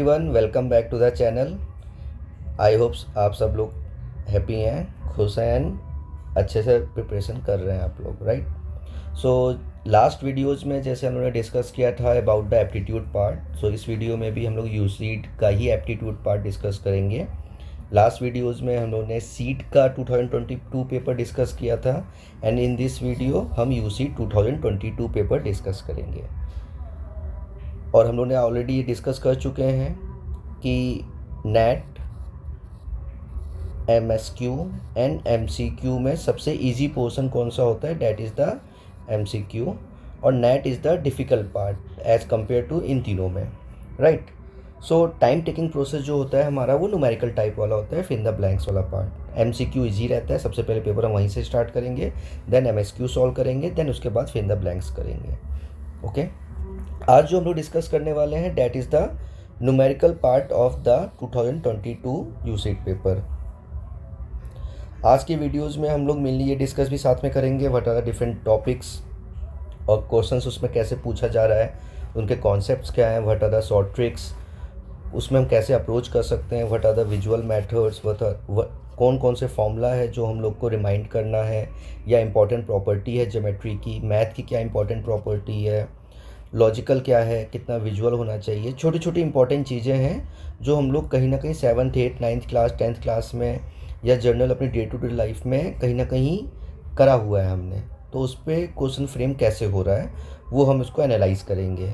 Everyone welcome back to the channel I hopes आप सब लोग हैप्पी हैं खुश हैं एंड अच्छे से प्रिपरेशन कर रहे हैं आप लोग राइट सो लास्ट वीडियोज़ में जैसे हम लोगों ने डिस्कस किया था about the aptitude part so इस वीडियो में भी हम लोग यू सीट का ही एप्टीट्यूड पार्ट डिस्कस करेंगे लास्ट वीडियोज़ में हम लोगों ने सीट का 2022 पेपर डिस्कस किया था एंड इन दिस वीडियो हम UCEED two paper discuss करेंगे और हम लोग ने ऑलरेडी ये डिस्कस कर चुके हैं कि NAT M S Q and M C Q में सबसे ईजी पोर्सन कौन सा होता है that is the M C Q और NAT is the difficult part as compare to इन तीनों में right so time taking process जो होता है हमारा वो न्यूमेरिकल टाइप वाला होता है फिन द ब्लैंक्स वाला part M C Q easy रहता है सबसे पहले पेपर हम वहीं से स्टार्ट करेंगे then M S Q solve करेंगे देन उसके बाद फिन द ब्लैंक्स करेंगे ओके okay? आज जो हम लोग डिस्कस करने वाले हैं that is the numerical part of the 2022 UCEED paper आज के वीडियोस में हम लोग मेनली ये डिस्कस भी साथ में करेंगे what are the different topics और क्वेश्चंस उसमें कैसे पूछा जा रहा है उनके कॉन्सेप्ट्स क्या हैं what are the short tricks उसमें हम कैसे अप्रोच कर सकते हैं what are the visual methods व कौन कौन से फॉर्मूला है जो हम लोग को रिमाइंड करना है या इम्पॉर्टेंट प्रॉपर्टी है जोमेट्री की मैथ की क्या इंपॉर्टेंट प्रॉपर्टी है लॉजिकल क्या है कितना विजुअल होना चाहिए छोटी छोटी इंपॉर्टेंट चीज़ें हैं जो हम लोग कहीं ना कहीं seventh eighth ninth class tenth class में या जर्नल अपने डे टू डे लाइफ में कहीं ना कहीं करा हुआ है हमने तो उस पर क्वेश्चन फ्रेम कैसे हो रहा है वो हम इसको एनालाइज करेंगे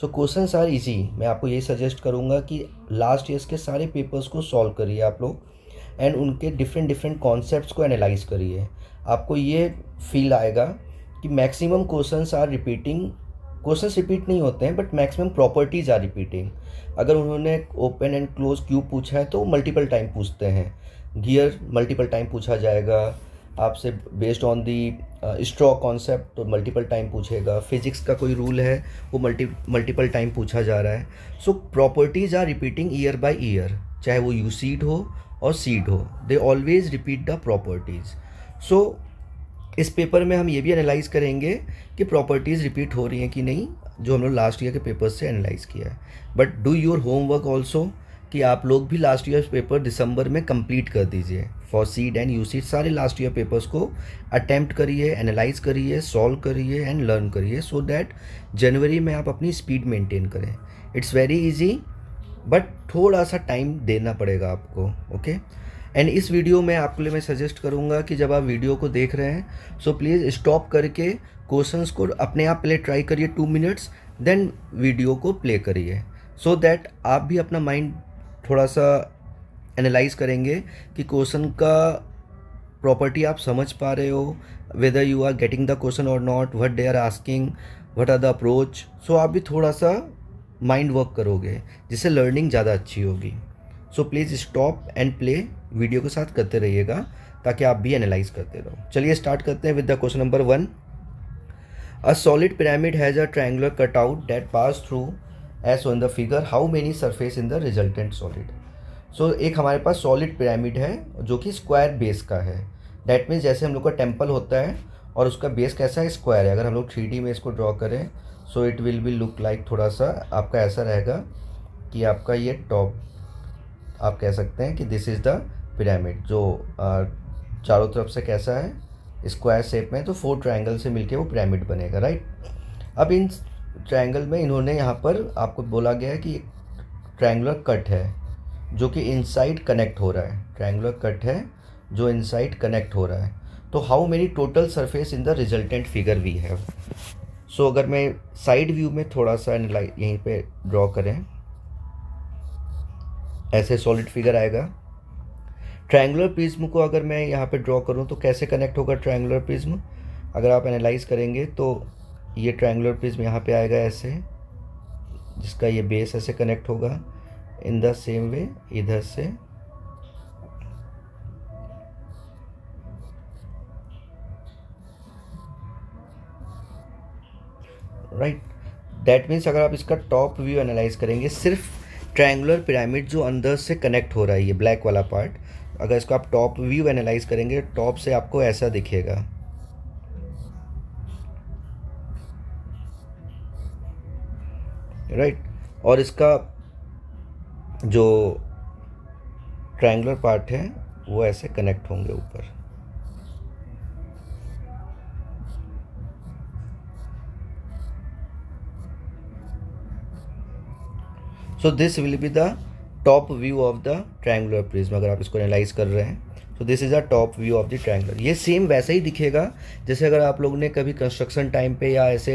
सो क्वेश्चन आर इजी मैं आपको ये सजेस्ट करूँगा कि लास्ट ईयर्स के सारे पेपर्स को सॉल्व करिए आप लोग एंड उनके डिफरेंट डिफरेंट कॉन्सेप्ट्स को एनालाइज करिए आपको ये फील आएगा कि maximum questions are repeating question repeat नहीं होते हैं but maximum properties are repeating अगर उन्होंने ओपन एंड क्लोज क्यूब पूछा है तो मल्टीपल टाइम पूछते हैं गियर मल्टीपल टाइम पूछा जाएगा आपसे based on the straw concept तो मल्टीपल टाइम पूछेगा फिजिक्स का कोई रूल है वो मल्टी मल्टीपल टाइम पूछा जा रहा है so properties are repeating year by year चाहे वो यू सीड हो और सीड हो they always repeat the properties so इस पेपर में हम ये भी एनालाइज करेंगे कि प्रॉपर्टीज़ रिपीट हो रही हैं कि नहीं जो हम लोग लास्ट ईयर के पेपर से एनालाइज किया है but do your homework also कि आप लोग भी लास्ट ईयर पेपर दिसंबर में कंप्लीट कर दीजिए for CEED and UCEED सारे लास्ट ईयर पेपर्स को अटैम्प्ट करिए एनालाइज करिए सॉल्व करिए एंड लर्न करिए सो दैट जनवरी में आप अपनी स्पीड मेंटेन करें इट्स वेरी इजी बट थोड़ा सा टाइम देना पड़ेगा आपको ओके okay? एंड इस वीडियो में आपके लिए मैं सजेस्ट करूँगा कि जब आप वीडियो को देख रहे हैं सो प्लीज़ स्टॉप करके क्वेश्चन को अपने आप पहले ट्राई करिए टू मिनट्स देन वीडियो को प्ले करिए सो दैट आप भी अपना माइंड थोड़ा सा एनालाइज करेंगे कि क्वेश्चन का प्रॉपर्टी आप समझ पा रहे हो whether you are getting the question और not what they are asking what are the approach so आप भी थोड़ा सा माइंड वर्क करोगे जिससे लर्निंग ज़्यादा अच्छी होगी so please stop and play video के साथ करते रहिएगा ताकि आप भी एनालाइज करते रहो चलिए स्टार्ट करते हैं with the question number one a solid pyramid has a triangular out that pass through as on the figure how many surface in the resultant solid so एक हमारे पास सॉलिड पिरामिड है जो कि स्क्वायर बेस का है that means जैसे हम लोग का टेम्पल होता है और उसका बेस कैसा है स्क्वायर है अगर हम लोग थ्री में इसको ड्रॉ करें so it will be look like थोड़ा सा आपका ऐसा रहेगा कि आपका ये टॉप आप कह सकते हैं कि दिस इज़ द पिरामिड जो चारों तरफ से कैसा है स्क्वायर शेप में तो फोर ट्रायंगल से मिलके वो पिरामिड बनेगा राइट अब इन ट्रायंगल में इन्होंने यहाँ पर आपको बोला गया है कि ट्रायंगुलर कट है जो कि इनसाइड कनेक्ट हो रहा है ट्रायंगुलर कट है जो इनसाइड कनेक्ट हो रहा है तो how many total surface in the resultant figure we have so अगर मैं साइड व्यू में थोड़ा सा यहीं पे ड्रॉ करें ऐसे सॉलिड फिगर आएगा ट्रायंगुलर प्रिज्म को अगर मैं यहाँ पे ड्रॉ करूँ तो कैसे कनेक्ट होगा ट्रायंगुलर प्रिज्म अगर आप एनालाइज करेंगे तो ये ट्रायंगुलर प्रिज्म यहाँ पे आएगा ऐसे जिसका ये बेस ऐसे कनेक्ट होगा इन द सेम वे इधर से राइट दैट मीन्स अगर आप इसका टॉप व्यू एनालाइज करेंगे सिर्फ ट्रायंगुलर पिरामिड जो अंदर से कनेक्ट हो रहा है ये ब्लैक वाला पार्ट अगर इसको आप टॉप व्यू एनालाइज करेंगे टॉप से आपको ऐसा दिखेगा राइट right? और इसका जो ट्रायंगुलर पार्ट है वो ऐसे कनेक्ट होंगे ऊपर so this will be the top view of the triangular prism अगर आप इसको एनालाइज कर रहे हैं तो this is a top view of the triangular ये सेम वैसा ही दिखेगा जैसे अगर आप लोग ने कभी कंस्ट्रक्शन टाइम पे या ऐसे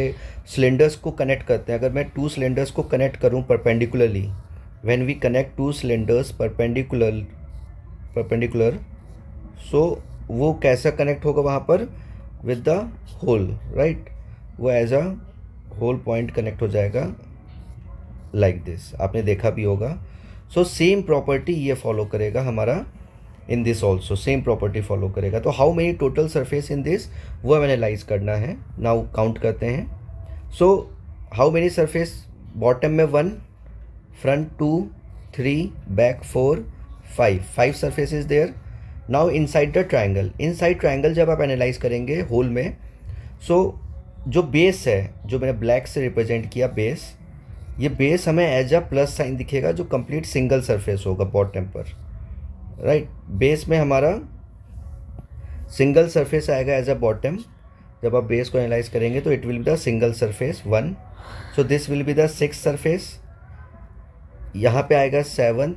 सिलेंडर्स को कनेक्ट करते हैं अगर मैं टू सिलेंडर्स को कनेक्ट करूँ perpendicularly when we connect two cylinders perpendicular perpendicular so वो कैसा कनेक्ट होगा वहाँ पर विद द होल राइट वो as a whole point connect हो जाएगा लाइक like दिस आपने देखा भी होगा सो सेम प्रॉपर्टी ये फॉलो करेगा हमारा in this also same property follow करेगा तो how many total surface in this वो हम एनालाइज करना है नाउ काउंट करते हैं so how many surface bottom में one front two three back four five five surface is there now inside the triangle inside triangle जब आप analyse करेंगे होल में सो so, जो बेस है जो मैंने ब्लैक से रिप्रेजेंट किया बेस ये बेस हमें एज अ प्लस साइन दिखेगा जो कंप्लीट सिंगल सरफेस होगा बॉटम पर राइट बेस में हमारा सिंगल सरफेस आएगा एज अ बॉटम जब आप बेस को एनालाइज करेंगे तो it will be the single surface one so this will be the six surface यहाँ पे आएगा सेवन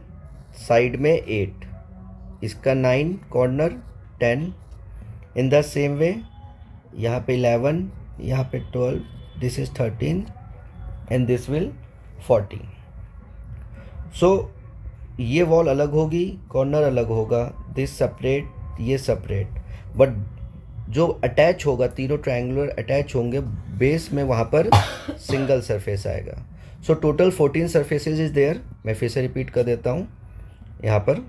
साइड में एट इसका nine corner ten in the same way यहाँ पे इलेवन यहाँ पे twelve this is thirteen and this will fourteen सो ये वॉल अलग होगी कॉर्नर अलग होगा दिस सेपरेट ये सेपरेट बट जो अटैच होगा तीनों ट्रायंगुलर अटैच होंगे बेस में वहाँ पर सिंगल सरफेस आएगा so total fourteen surfaces is there मैं फिर से रिपीट कर देता हूँ यहाँ पर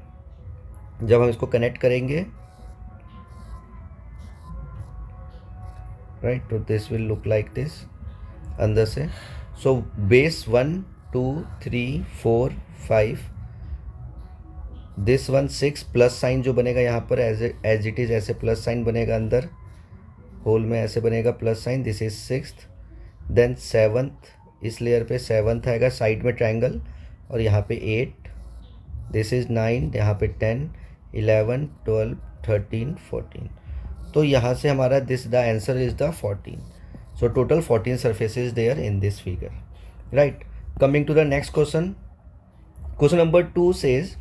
जब हम इसको कनेक्ट करेंगे right to this will look like this अंदर से so base one two three four five this one six plus sign जो बनेगा यहाँ पर एज एज इट इज़ ऐसे प्लस साइन बनेगा अंदर होल में ऐसे बनेगा plus sign this is six then seventh इस लेयर पे सेवन्थ आएगा साइड में ट्राइंगल और यहाँ पे एट दिस इज़ नाइन यहाँ पे ten eleven twelve thirteen fourteen तो यहाँ से हमारा this the answer is the fourteen so total 14 surfaces there in this figure right coming to the next question question number 2 says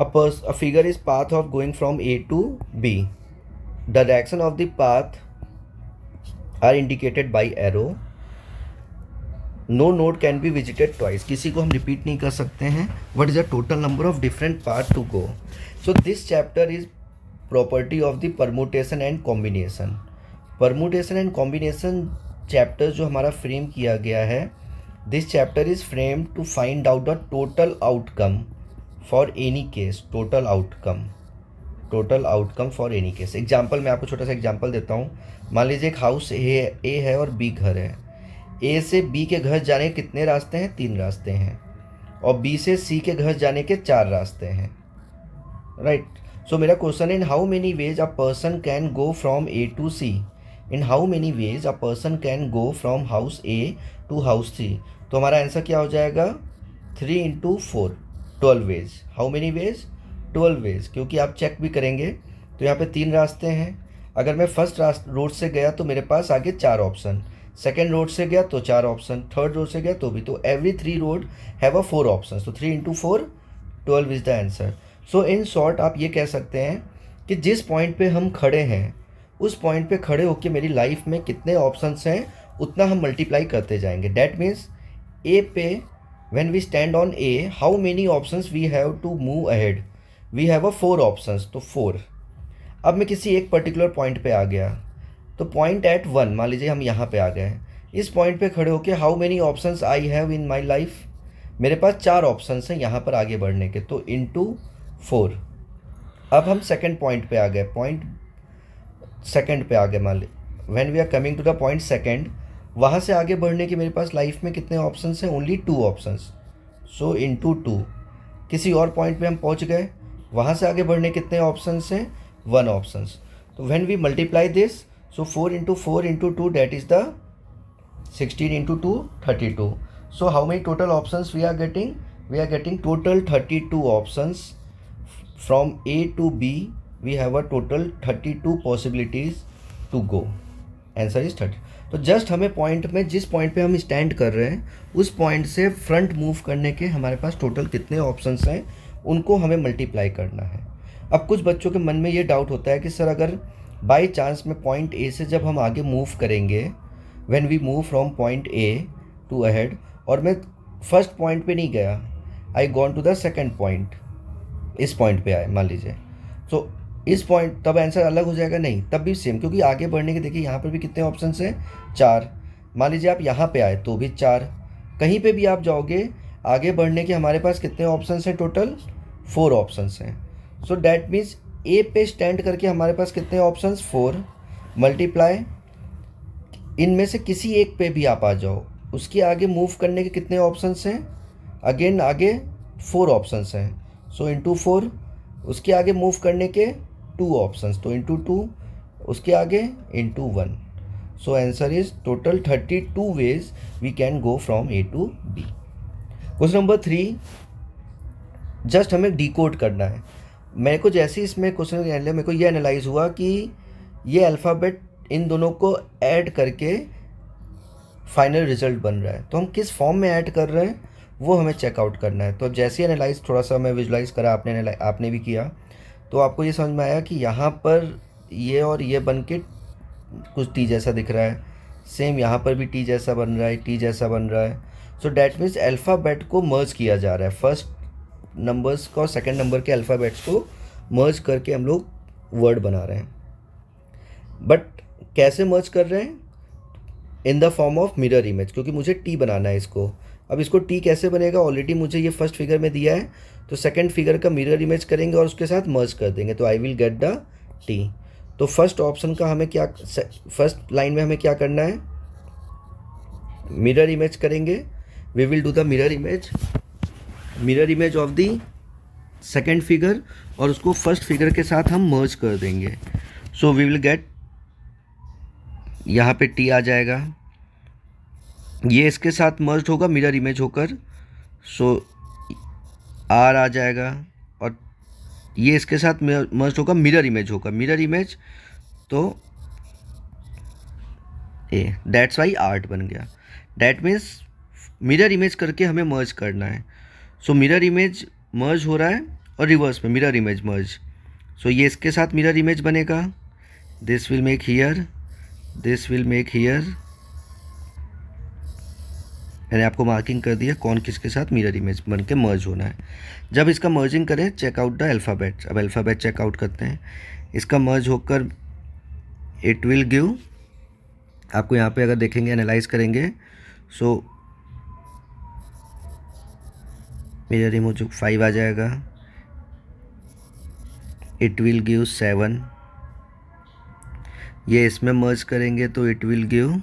a, pers- a figure is path of going from a to b the direction of the path are indicated by arrow no node can be visited twice किसी को हम repeat नहीं कर सकते हैं what is the total number of different part to go so this chapter is property of the permutation and combination permutation and combination chapter जो हमारा frame किया गया है this chapter is frame to find out the total outcome for any case total outcome total outcome for any case example मैं आपको छोटा सा example देता हूँ मान लीजिए एक हाउस ए ए है और बी घर है ए से बी के घर जाने के कितने रास्ते हैं तीन रास्ते हैं और बी से सी के घर जाने के चार रास्ते हैं राइट right. सो so, मेरा question in how many ways a person can go from A to C in how many ways a person can go from house A to house three तो हमारा answer क्या हो जाएगा three into four twelve ways how many ways twelve ways क्योंकि आप check भी करेंगे तो यहाँ पे तीन रास्ते हैं अगर मैं फर्स्ट रोड से गया तो मेरे पास आगे चार ऑप्शन सेकेंड रोड से गया तो चार ऑप्शन थर्ड रोड से गया तो भी तो every three road have a four option तो three into four twelve is the answer so in short आप ये कह सकते हैं कि जिस पॉइंट पे हम खड़े हैं उस पॉइंट पे खड़े होकर मेरी लाइफ में कितने ऑप्शंस हैं उतना हम मल्टीप्लाई करते जाएंगे डैट मीन्स ए पे when we stand on A how many options we have to move ahead we have a four options तो फोर अब मैं किसी एक पर्टिकुलर पॉइंट पे आ गया तो पॉइंट एट वन मान लीजिए हम यहाँ पे आ गए इस पॉइंट पे खड़े होके how many options I have in my life मेरे पास चार ऑप्शंस हैं यहाँ पर आगे बढ़ने के तो इन टू फोर अब हम सेकेंड पॉइंट पे आ गए पॉइंट सेकंड पे आगे मान ले when we are coming to the point second वहाँ से आगे बढ़ने के मेरे पास लाइफ में कितने ऑप्शन हैं only two option so into two किसी और पॉइंट पे हम पहुँच गए वहाँ से आगे बढ़ने कितने ऑप्शन हैं वन ऑप्शन तो when we multiply this so four into four into two that is the sixteen into two thirty two so how many total option we are getting we are getting total thirty two option from A to B we have a total thirty two possibilities to go answer is thirty तो just हमें point में जिस point पे हम stand कर रहे हैं उस पॉइंट से फ्रंट मूव करने के हमारे पास टोटल कितने ऑप्शंस हैं उनको हमें मल्टीप्लाई करना है अब कुछ बच्चों के मन में ये डाउट होता है कि सर अगर बाई चांस में पॉइंट ए से जब हम आगे मूव करेंगे when we move from point A to ahead और मैं फर्स्ट पॉइंट पे नहीं गया I gone to the second point इस पॉइंट पे आए मान लीजिए तो इस पॉइंट तब आंसर अलग हो जाएगा नहीं तब भी सेम क्योंकि आगे बढ़ने के देखिए यहाँ पर भी कितने ऑप्शन हैं चार मान लीजिए आप यहाँ पे आए तो भी चार कहीं पे भी आप जाओगे आगे बढ़ने के हमारे पास कितने ऑप्शन हैं टोटल फोर ऑप्शन हैं सो डैट मीन्स ए पे स्टैंड करके हमारे पास कितने ऑप्शन फोर मल्टीप्लाई इनमें से किसी एक पे भी आप आ जाओ उसके आगे मूव करने के कितने ऑप्शन हैं अगेन आगे फोर ऑप्शन हैं सो इन टू फोर उसके आगे मूव करने के टू ऑप्शंस तो इंटू टू उसके आगे into one so answer is total thirty two ways we can go from A to B question number three just हमें डिकोड करना है मेरे को जैसे इसमें क्वेश्चन मेरे को ये एनालाइज हुआ कि ये अल्फ़ाबेट इन दोनों को ऐड करके फाइनल रिजल्ट बन रहा है तो हम किस फॉर्म में ऐड कर रहे हैं वो हमें चेकआउट करना है तो जैसे एनालाइज थोड़ा सा मैं विजुलाइज करा आपने आपने भी किया तो आपको ये समझ में आया कि यहाँ पर ये और ये बन के कुछ टी जैसा दिख रहा है सेम यहाँ पर भी टी जैसा बन रहा है टी जैसा बन रहा है सो डैट मीन्स अल्फ़ाबेट को मर्ज किया जा रहा है फर्स्ट नंबर्स को सेकेंड नंबर के अल्फ़ाबेट्स को मर्ज करके हम लोग वर्ड बना रहे हैं बट कैसे मर्ज कर रहे हैं in the form of mirror image क्योंकि मुझे टी बनाना है इसको अब इसको टी कैसे बनेगा ऑलरेडी मुझे ये फर्स्ट फिगर में दिया है तो सेकेंड फिगर का मिरर इमेज करेंगे और उसके साथ मर्ज कर देंगे तो I will get the T तो फर्स्ट ऑप्शन का हमें क्या फर्स्ट लाइन में हमें क्या करना है मिरर इमेज करेंगे we will do the mirror image mirror image of the second figure और उसको फर्स्ट फिगर के साथ हम मर्ज कर देंगे सो वी विल गेट यहाँ पे टी आ जाएगा ये इसके साथ मर्ज होगा मिरर इमेज होकर सो आर आ जाएगा और ये इसके साथ मर्ज होगा मिरर इमेज होगा मिरर इमेज तो ए डैट्स वाई आर्ट बन गया डैट मीन्स मिरर इमेज करके हमें मर्ज करना है सो मिरर इमेज मर्ज हो रहा है और रिवर्स में मिरर इमेज मर्ज सो ये इसके साथ मिरर इमेज बनेगा this will make here this will make here मैंने आपको मार्किंग कर दिया कौन किसके साथ मिरर इमेज बन के मर्ज होना है जब इसका मर्जिंग करें चेकआउट द अल्फ़ाबेट अब अल्फ़ाबेट चेकआउट करते हैं इसका मर्ज होकर इट विल गिव आपको यहाँ पे अगर देखेंगे एनालाइज करेंगे सो मिरर इमेज फाइव आ जाएगा इट विल गिव सेवन ये इसमें मर्ज करेंगे तो इट विल गिव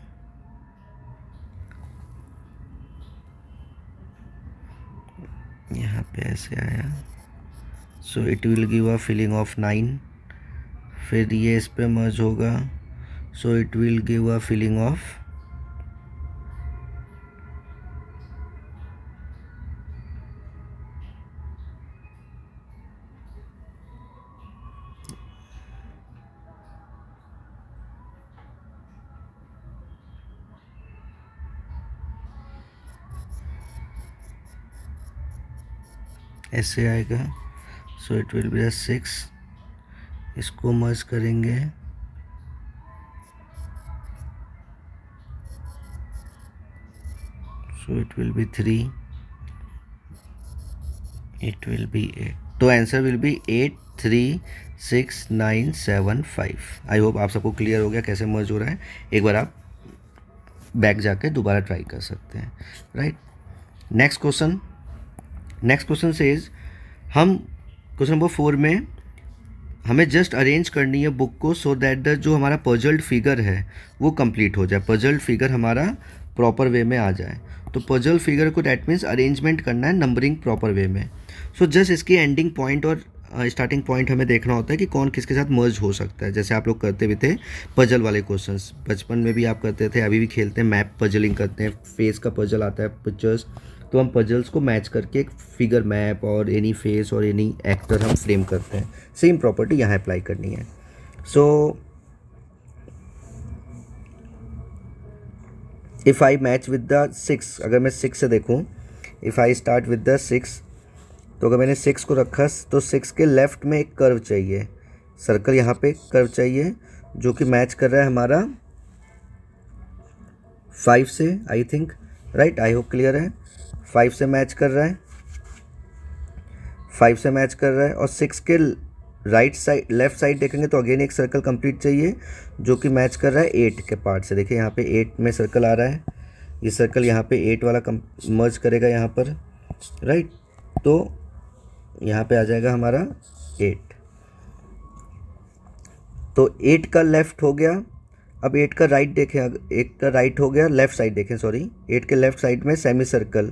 यहाँ पे ऐसे आया so it will give a feeling of nine फिर ये इस पर मर्ज होगा so it will give a feeling of ऐसे से आएगा so it will be six इसको मर्ज करेंगे so it will be three it will be eight तो answer will be eight three six nine seven five I hope आप सबको clear हो गया कैसे मर्ज हो रहा है एक बार आप बैक जाके दोबारा ट्राई कर सकते हैं right next question next question से इज हम क्वेश्चन नंबर फोर में हमें जस्ट अरेंज करनी है बुक को सो दैट द जो हमारा पजल्ड फिगर है वो कंप्लीट हो जाए पजल्ड फिगर हमारा प्रॉपर वे में आ जाए तो पजल फिगर को डैट मीन्स अरेंजमेंट करना है नंबरिंग प्रॉपर वे में सो so, जस्ट इसकी एंडिंग पॉइंट और स्टार्टिंग uh, पॉइंट हमें देखना होता है कि कौन किसके साथ मर्ज हो सकता है जैसे आप लोग करते भी थे पजल वाले क्वेश्चंस बचपन में भी आप करते थे अभी भी खेलते हैं मैप पजलिंग करते हैं फेस का पजल आता है पिक्चर्स तो हम पजल्स को मैच करके एक फिगर मैप और एनी फेस और एनी एक्टर हम फ्रेम करते हैं सेम प्रॉपर्टी यहाँ अप्लाई करनी है so if I match with the six अगर मैं सिक्स से देखूँ if I start with the six तो अगर मैंने सिक्स को रखा तो सिक्स के लेफ़्ट में एक कर्व चाहिए सर्कल यहाँ पे कर्व चाहिए जो कि मैच कर रहा है हमारा फाइव से I think right I hope clear है फाइव से मैच कर रहा है फाइव से मैच कर रहा है और सिक्स के राइट साइड लेफ्ट साइड देखेंगे तो अगेन एक सर्कल कंप्लीट चाहिए जो कि मैच कर रहा है एट के पार्ट से देखिए यहाँ पे एट में सर्कल आ रहा है ये सर्कल यहाँ पे एट वाला कम मर्ज करेगा यहाँ पर राइट तो यहाँ पे आ जाएगा हमारा एट तो एट का लेफ्ट हो गया अब एट का राइट देखें एट का राइट हो गया लेफ्ट साइड देखें सॉरी एट के लेफ्ट साइड में सेमी सर्कल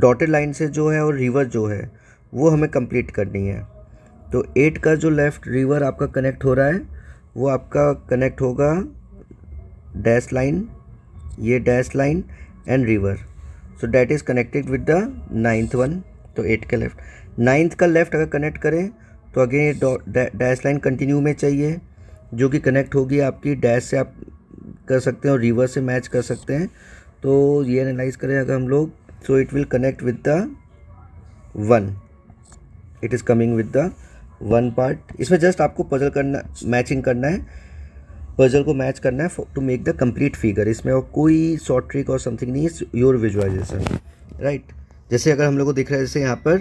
डॉटेड लाइन से जो है और रिवर जो है वो हमें कंप्लीट करनी है तो एट का जो लेफ्ट रिवर आपका कनेक्ट हो रहा है वो आपका कनेक्ट होगा डैश लाइन ये dash line and river so that is connected with the ninth one तो एट का लेफ्ट नाइन्थ का लेफ्ट अगर कनेक्ट करें तो अगेन डैश लाइन कंटिन्यू में चाहिए जो कि कनेक्ट होगी आपकी डैश से आप कर सकते हैं और रिवर्स से मैच कर सकते हैं तो ये एनालाइज करें अगर हम लोग so it will connect with the one it is coming with the one part इसमें जस्ट आपको पजल करना मैचिंग करना है पजल को मैच करना है to make the complete figure इसमें और कोई शॉर्ट ट्रिक और समथिंग नहीं योर विजुअलाइजेशन राइट जैसे अगर हम लोग को दिख रहा है जैसे यहाँ पर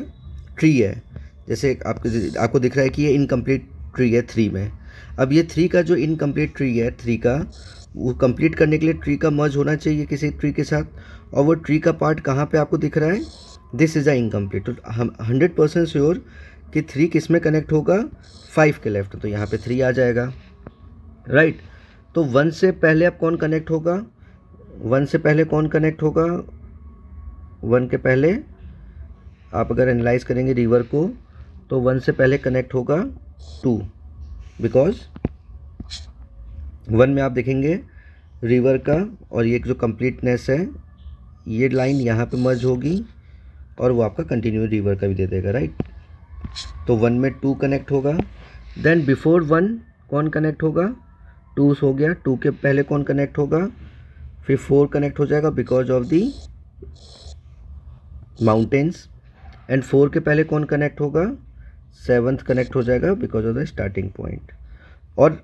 ट्री है जैसे आपको आपको दिख रहा है कि ये इनकम्प्लीट ट्री है थ्री में अब ये थ्री का जो इनकम्प्लीट ट्री है थ्री का वो कंप्लीट करने के लिए ट्री का मर्ज होना चाहिए किसी ट्री के साथ और वो ट्री का पार्ट कहाँ पे आपको दिख रहा है दिस इज़ अ इनकम्प्लीट तो हम हंड्रेड परसेंट श्योर कि थ्री किस में कनेक्ट होगा फाइव के लेफ्ट तो यहाँ पे थ्री आ जाएगा राइट right. तो वन से पहले अब कौन कनेक्ट होगा वन से पहले कौन कनेक्ट होगा वन के पहले आप अगर एनालाइज करेंगे रिवर को तो वन से पहले कनेक्ट होगा टू बिकॉज वन में आप देखेंगे रिवर का और ये जो कम्प्लीटनेस है ये लाइन यहाँ पे मर्ज होगी और वो आपका कंटिन्यू रिवर का भी दे देगा राइट तो वन में टू कनेक्ट होगा देन बिफोर वन कौन कनेक्ट होगा टू हो गया टू के पहले कौन कनेक्ट होगा फिर फोर कनेक्ट हो जाएगा because of the mountains and four के पहले कौन कनेक्ट होगा सेवन्थ कनेक्ट हो जाएगा because of the starting point और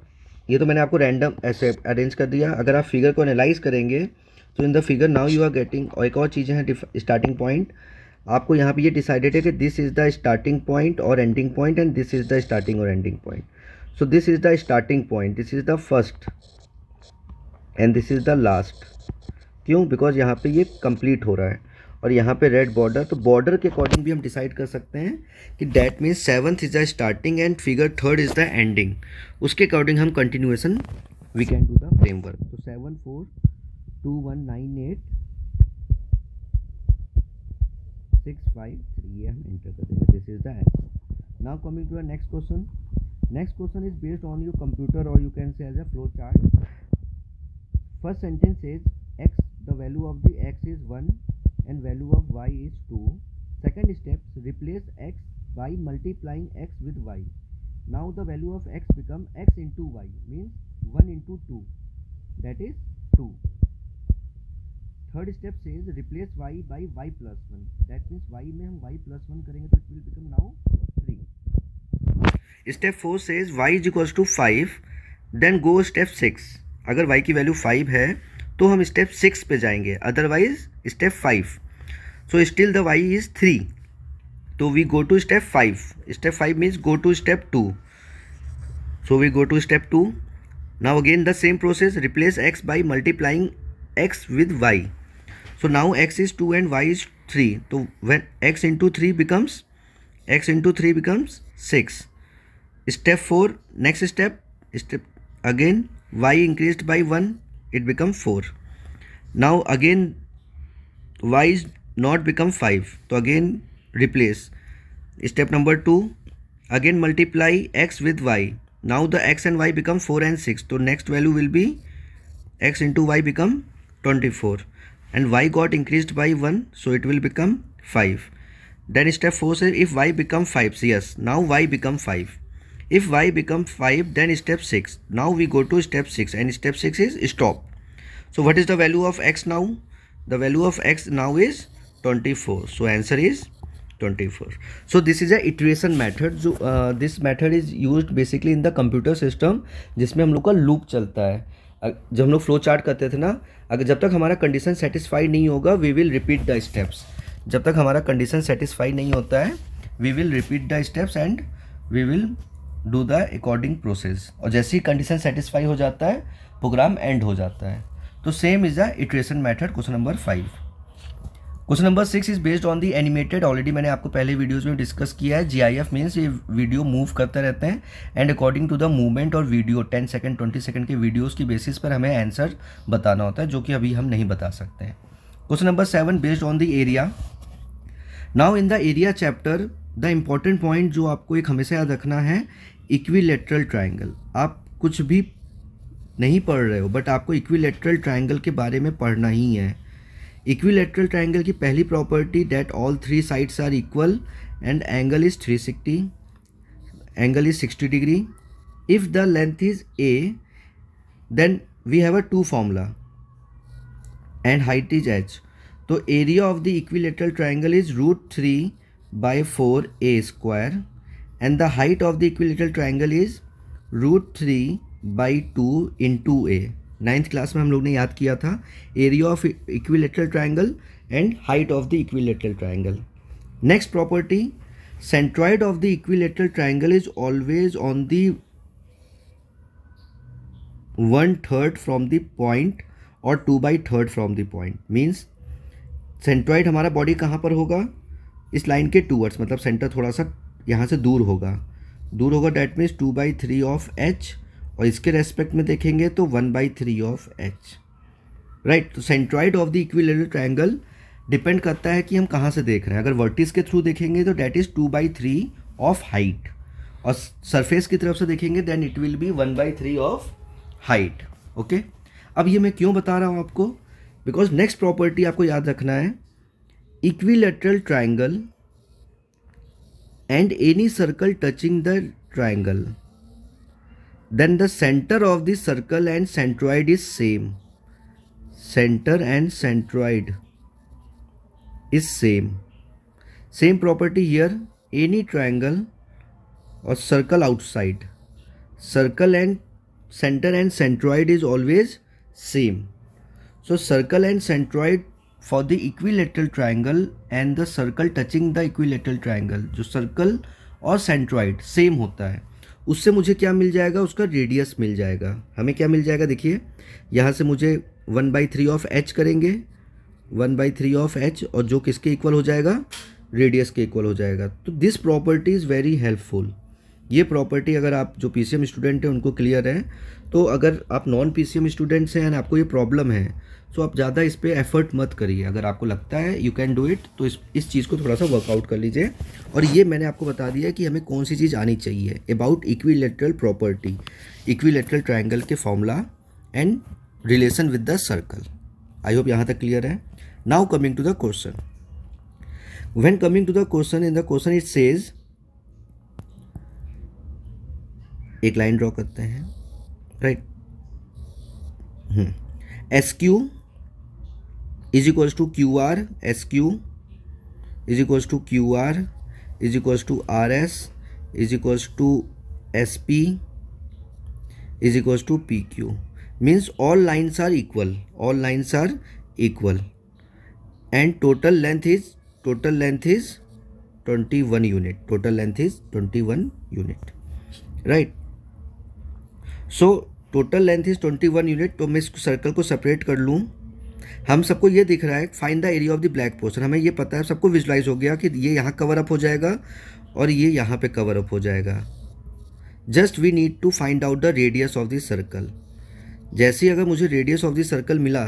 ये तो मैंने आपको रैंडम ऐसे अरेंज कर दिया अगर आप फिगर को एनालाइज करेंगे तो in the figure now you are getting और एक और चीज़ें हैं स्टार्टिंग पॉइंट आपको यहाँ पे ये डिसाइडेड है कि this is the starting point और ending point and this is the starting और ending point so this is the starting point this is the first and this is the last क्यों because यहाँ पे ये complete हो रहा है और यहाँ पे रेड बॉर्डर तो बॉर्डर के अकॉर्डिंग भी हम डिसाइड कर सकते हैं कि that means seventh is the starting and figure third is the ending उसके अकॉर्डिंग हम continuation we can do the framework तो seven four two one nine eight six five three ये हम एंटर कर देंगे this is the answer now coming to uh next question next question is based on your computer और you can say as a flow chart first sentence is X the value of the X is one and value of y is 2. Second step, replace x by multiplying x with y. Now the value of x become x into y means 1 into 2 that is 2. Third step says replace y by y plus 1 that means y में हम y plus 1 करेंगे तो it will become now 3. Step 4 says y is equals to 5 then go step 6 अगर y की value 5 है तो हम step six पे जाएंगे otherwise step five so still the Y is three तो we go to step five step five means go to step two so we go to step two now again the same process replace X by multiplying X with Y so now X is two and Y is three तो when X into three becomes X into three becomes six step four next step step again Y increase by one it becomes 4 now again y is not become 5 so again replace step number 2 again multiply x with y now the x and y become 4 and 6 so next value will be x into y become 24 and y got increased by 1 so it will become 5 then step 4 says if y become 5 yes now y become 5 if y becomes 5 then step 6 now we go to step 6 and step 6 is stop so what is the value of x now the value of x now is 24 so answer is 24 so this is a iteration method जो this method is used basically in the computer system जिसमें हम लोग का loop चलता है जब हम लोग फ्लो चार्ट करते थे ना अगर जब तक हमारा कंडीशन सेटिस्फाई नहीं होगा we will repeat the steps जब तक हमारा कंडीशन सेटिस्फाई नहीं होता है we will repeat the steps and we will do the according process और जैसे ही कंडीशन सेटिस्फाई हो जाता है प्रोग्राम एंड हो जाता है तो same is the iteration method question number five question number six is based on the animated already मैंने आपको पहले वीडियोस में डिस्कस किया है जी आई एफ मीन्स ये वीडियो मूव करते रहते हैं and according to the movement और video ten second twenty second के वीडियोज की बेसिस पर हमें आंसर बताना होता है जो कि अभी हम नहीं बता सकते हैं question number seven based on the area now in the area chapter the important point जो आपको एक हमेशा याद रखना है इक्विलेटरल ट्रायंगल आप कुछ भी नहीं पढ़ रहे हो बट आपको इक्विलेटरल ट्रायंगल के बारे में पढ़ना ही है इक्विलेटरल ट्रायंगल की पहली property that all three sides are equal and angle is three sixty angle is sixty degree if the length is A then we have a two formula and height is H तो area of the equilateral triangle is root three by four A square and the height of the equilateral triangle is root three by two into A ninth class में हम लोग ने याद किया था area of equilateral triangle and height of the equilateral triangle next property centroid of the equilateral triangle is always on the one third from the point और two by third from the point means centroid हमारा body कहाँ पर होगा इस line के towards मतलब centre थोड़ा सा यहाँ से दूर होगा दूर होगा that means two by three of H और इसके रेस्पेक्ट में देखेंगे तो one by three of H right तो centroid of the equilateral triangle depend करता है कि हम कहाँ से देख रहे हैं अगर वर्टिस के थ्रू देखेंगे तो that is two by three of height और सरफेस की तरफ से देखेंगे then it will be one by three of height okay अब ये मैं क्यों बता रहा हूँ आपको बिकॉज नेक्स्ट प्रॉपर्टी आपको याद रखना है equilateral triangle and any circle touching the triangle. Then the center of the circle and centroid is same. Center and centroid is same. Same property here. Any triangle or circle outside. Circle and center and centroid is always same. So circle and centroid for the equilateral triangle and the circle touching the equilateral triangle जो circle और centroid same होता है उससे मुझे क्या मिल जाएगा उसका radius मिल जाएगा हमें क्या मिल जाएगा देखिए यहाँ से मुझे one by three of H करेंगे one by three of H और जो किसके इक्वल हो जाएगा रेडियस के इक्वल हो जाएगा तो this property is very helpful ये प्रॉपर्टी अगर आप जो पी स्टूडेंट हैं उनको क्लियर है तो अगर आप नॉन पी स्टूडेंट्स हैं एंड आपको ये प्रॉब्लम है सो आप ज़्यादा इस पर एफर्ट मत करिए अगर आपको लगता है यू कैन डू इट तो इस इस चीज़ को थोड़ा सा वर्कआउट कर लीजिए और ये मैंने आपको बता दिया कि हमें कौन सी चीज़ आनी चाहिए about equilateral property equilateral triangle के formula and relation with the circle I hope यहाँ तक क्लियर है now coming to the question when coming to the question in the question it says एक लाइन ड्रॉ करते हैं right S Q is equals to Q R S Q is equals to Q R is equals to R S is equals to S P is equals to P Q means all lines are equal all lines are equal and total length is total length is twenty one unit total length is twenty one unit right so total length is twenty one unit तो मैं इस circle को separate कर लूँ हम सबको ये दिख रहा है fine the area of the black portion हमें ये पता है सबको विजुलाइज हो गया कि ये यहाँ कवर अप हो जाएगा और ये यहाँ पे कवर अप हो जाएगा just we need to find out the radius of the circle जैसे ही अगर मुझे रेडियस ऑफ द सर्कल मिला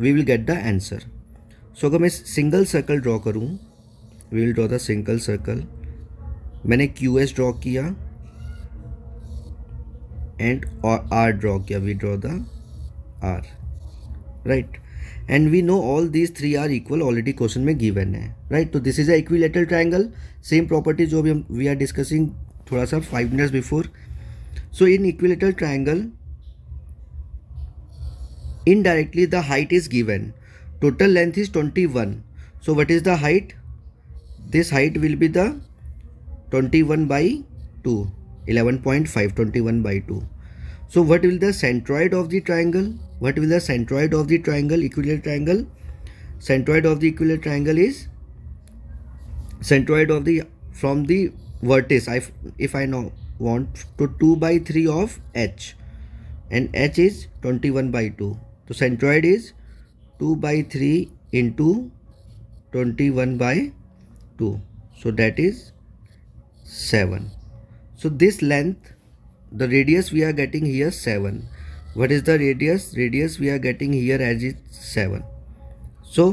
we will get the answer so अगर मैं सिंगल सर्कल ड्रॉ करूँ we will draw the single circle मैंने क्यू एस ड्रॉ किया एंड आर ड्रॉ किया we draw the R right and we know all these three are equal already question में given right So this is an equilateral triangle same properties. जो भी we are discussing थोड़ा सा five minutes before so in equilateral triangle indirectly the height is given total length is 21 so what is the height this height will be the 21 by 2 11.5 21 by 2 so what will the centroid of the triangle? What will the centroid of the triangle, equilateral triangle? Centroid of the equilateral triangle is centroid of the from the vertex I, if I now want to 2 by 3 of h and h is 21 by 2. So centroid is 2 by 3 into 21 by 2. So that is 7. So this length the radius we are getting here 7 what is the radius radius we are getting here as is 7 so